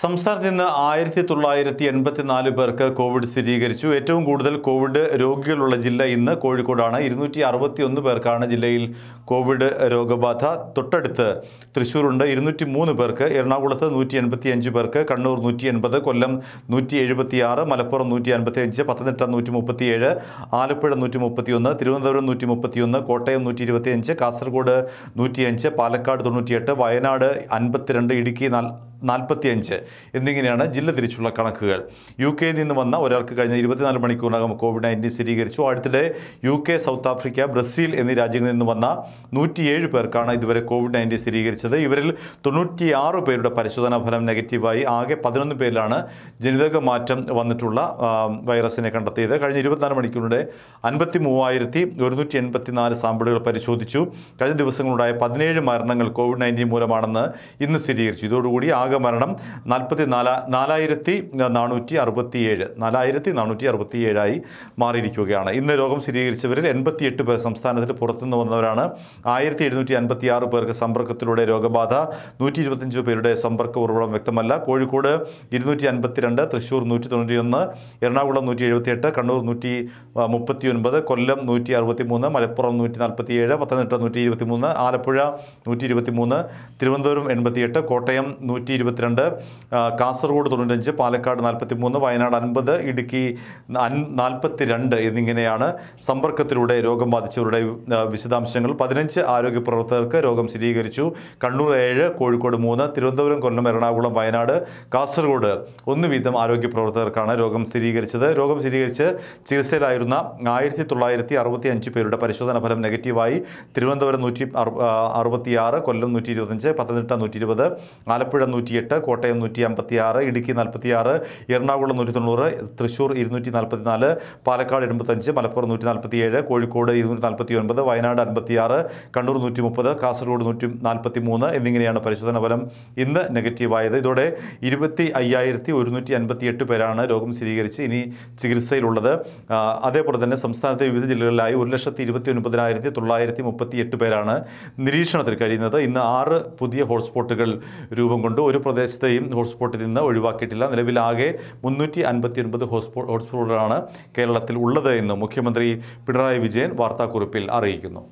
സംസ്ഥാനത്ത് ഇന്ന് ആയിരത്തി തൊള്ളായിരത്തി എൺപത്തിനാല് പേർക്ക് കോവിഡ് സ്ഥിരീകരിച്ചു ഏറ്റവും കൂടുതൽ കോവിഡ് രോഗികളുള്ള ജില്ല ഇന്ന് കോഴിക്കോടാണ് ഇരുന്നൂറ്റി അറുപത്തി ഒന്ന് പേർക്കാണ് ജില്ലയിൽ കോവിഡ് രോഗബാധ തൊട്ടടുത്ത് തൃശ്ശൂരുണ്ട് ഇരുന്നൂറ്റി മൂന്ന് പേർക്ക് എറണാകുളത്ത് നൂറ്റി എൺപത്തി അഞ്ച് പേർക്ക് കണ്ണൂർ നൂറ്റി എൺപത് കൊല്ലം നൂറ്റി എഴുപത്തി ആറ് മലപ്പുറം നൂറ്റി അൻപത്തി അഞ്ച് പത്തനംതിട്ട നൂറ്റി മുപ്പത്തി ഏഴ് ആലപ്പുഴ നൂറ്റി മുപ്പത്തി ഒന്ന് തിരുവനന്തപുരം നൂറ്റി മുപ്പത്തി ഒന്ന് കോട്ടയം നൂറ്റി ഇരുപത്തി അഞ്ച് കാസർഗോഡ് നൂറ്റി അഞ്ച് പാലക്കാട് തൊണ്ണൂറ്റിയെട്ട് വയനാട് അൻപത്തിരണ്ട് ഇടുക്കി നാൽപ്പത്തിയഞ്ച് എന്നിങ്ങനെയാണ് ജില്ല തിരിച്ചുള്ള കണക്കുകൾ യു കെയിൽ നിന്ന് വന്ന ഒരാൾക്ക് കഴിഞ്ഞ ഇരുപത്തിനാല് മണിക്കൂറിനകം കോവിഡ് നയൻറ്റീൻ സ്ഥിരീകരിച്ചു അടുത്തിടെ U K South Africa Brazil എന്നീ രാജ്യങ്ങളിൽ നിന്ന് വന്ന നൂറ്റിയേഴ് പേർക്കാണ് ഇതുവരെ കോവിഡ് നയൻറ്റീൻ സ്ഥിരീകരിച്ചത് ഇവരിൽ തൊണ്ണൂറ്റിയാറ് പേരുടെ പരിശോധനാ ഫലം നെഗറ്റീവായി ആകെ പതിനൊന്ന് പേരിലാണ് ജനിതക മാറ്റം വന്നിട്ടുള്ള വൈറസിനെ കണ്ടെത്തിയത് കഴിഞ്ഞ ഇരുപത്തിനാല് മണിക്കൂറിൻ്റെ അൻപത്തി മൂവായിരത്തി ഒരുന്നൂറ്റി നാല് സാമ്പിളുകൾ പരിശോധിച്ചു കഴിഞ്ഞ ദിവസങ്ങളുണ്ടായ പതിനേഴ് മരണങ്ങൾ കോവിഡ് നയൻറ്റീൻ മൂലമാണെന്ന് ഇന്ന് സ്ഥിരീകരിച്ചു ഇതോടുകൂടി ആകെ ആകെ മരണം നാൽപ്പത്തി നാല നാലായിരത്തി നാനൂറ്റി അറുപത്തി ഏഴ് നാലായിരത്തി നാനൂറ്റി അറുപത്തി ഏഴായി മാറിയിരിക്കുകയാണ് ഇന്ന് രോഗം സ്ഥിരീകരിച്ചവരിൽ എൺപത്തിയെട്ട് പേർ സംസ്ഥാനത്തിന് പുറത്തുനിന്ന് വന്നവരാണ് ആയിരത്തി എഴുന്നൂറ്റി അൻപത്തി ആറ് പേർക്ക് സമ്പർക്കത്തിലൂടെ രോഗബാധ നൂറ്റി ഇരുപത്തഞ്ച് പേരുടെ സമ്പർക്ക ഉറവിടം വ്യക്തമല്ല കോഴിക്കോട് ഇരുന്നൂറ്റി അൻപത്തിരണ്ട് തൃശ്ശൂർ നൂറ്റി തൊണ്ണൂറ്റിയൊന്ന് എറണാകുളം നൂറ്റി എഴുപത്തിയെട്ട് കണ്ണൂർ നൂറ്റി മുപ്പത്തി ഒൻപത് കൊല്ലം നൂറ്റി അറുപത്തി മൂന്ന് മലപ്പുറം നൂറ്റി നാൽപ്പത്തി ഏഴ് പത്തനംതിട്ട നൂറ്റി ഇരുപത്തി മൂന്ന് ആലപ്പുഴ നൂറ്റി ഇരുപത്തി മൂന്ന് തിരുവനന്തപുരം എൺപത്തിയെട്ട് കോട്ടയം നൂറ്റി ഇരുപത്തിരണ്ട് കാസർഗോഡ് തൊണ്ണൂറ്റഞ്ച് പാലക്കാട് നാൽപ്പത്തി മൂന്ന് വയനാട് അൻപത് ഇടുക്കി നാൽപ്പത്തി രണ്ട് എന്നിങ്ങനെയാണ് സമ്പർക്കത്തിലൂടെ രോഗം ബാധിച്ചവരുടെ വിശദാംശങ്ങൾ പതിനഞ്ച് ആരോഗ്യ പ്രവർത്തകർക്ക് രോഗം സ്ഥിരീകരിച്ചു കണ്ണൂർ ഏഴ് കോഴിക്കോട് മൂന്ന് തിരുവനന്തപുരം കൊല്ലം എറണാകുളം വയനാട് കാസർഗോഡ് ഒന്ന് വീതം ആരോഗ്യ പ്രവർത്തകർക്കാണ് രോഗം സ്ഥിരീകരിച്ചത് രോഗം സ്ഥിരീകരിച്ച് ചികിത്സയിലായിരുന്ന ആയിരത്തി തൊള്ളായിരത്തി അറുപത്തി അഞ്ച് പേരുടെ പരിശോധനാ ഫലം നെഗറ്റീവായി തിരുവനന്തപുരം നൂറ്റി അറുപത്തിയാറ് കൊല്ലം നൂറ്റി ഇരുപത്തഞ്ച് പത്തനംതിട്ട നൂറ്റി ഇരുപത് ആലപ്പുഴ നൂറ്റി നൂറ്റിയെട്ട് കോട്ടയം നൂറ്റി അമ്പത്തി ആറ് ഇടുക്കി നാൽപ്പത്തി ആറ് എറണാകുളം നൂറ്റി തൊണ്ണൂറ് തൃശ്ശൂർ ഇരുന്നൂറ്റി നാൽപ്പത്തി നാല് പാലക്കാട് എൺപത്തഞ്ച് മലപ്പുറം നൂറ്റി നാൽപ്പത്തി ഏഴ് കോഴിക്കോട് ഇരുന്നൂറ്റി നാൽപ്പത്തി ഒൻപത് വയനാട് അൻപത്തി ആറ് കണ്ണൂർ നൂറ്റി മുപ്പത് കാസർഗോഡ് നൂറ്റി നാൽപ്പത്തി മൂന്ന് എന്നിങ്ങനെയാണ് പരിശോധന ഫലം ഇന്ന് നെഗറ്റീവായത് ഇതോടെ ഇരുപത്തി അയ്യായിരത്തി ഒരുന്നൂറ്റി അൻപത്തി എട്ട് പേരാണ് രോഗം സ്ഥിരീകരിച്ച് ഇനി ചികിത്സയിലുള്ളത് അതേപോലെ തന്നെ സംസ്ഥാനത്തെ വിവിധ ജില്ലകളിലായി ഒരു ലക്ഷത്തി ഇരുപത്തി ഒൻപതിനായിരത്തി തൊള്ളായിരത്തി മുപ്പത്തി എട്ട് പേരാണ് നിരീക്ഷണത്തിൽ കഴിയുന്നത് ഇന്ന് ആറ് പുതിയ ഹോട്ട്സ്പോട്ടുകൾ രൂപം കൊണ്ടു ഒരു പ്രദേശത്തെയും ഹോട്ട്സ്പോട്ടിൽ നിന്ന് ഒഴിവാക്കിയിട്ടില്ല നിലവിലാകെ മുന്നൂറ്റി അൻപത്തി ഒൻപത് ഹോട്ട്സ്പോട്ട് ഹോട്ട്സ്പോട്ടുകളാണ് കേരളത്തിൽ ഉള്ളത് എന്ന് മുഖ്യമന്ത്രി പിണറായി വിജയൻ വാർത്താക്കുറിപ്പിൽ അറിയിക്കുന്നു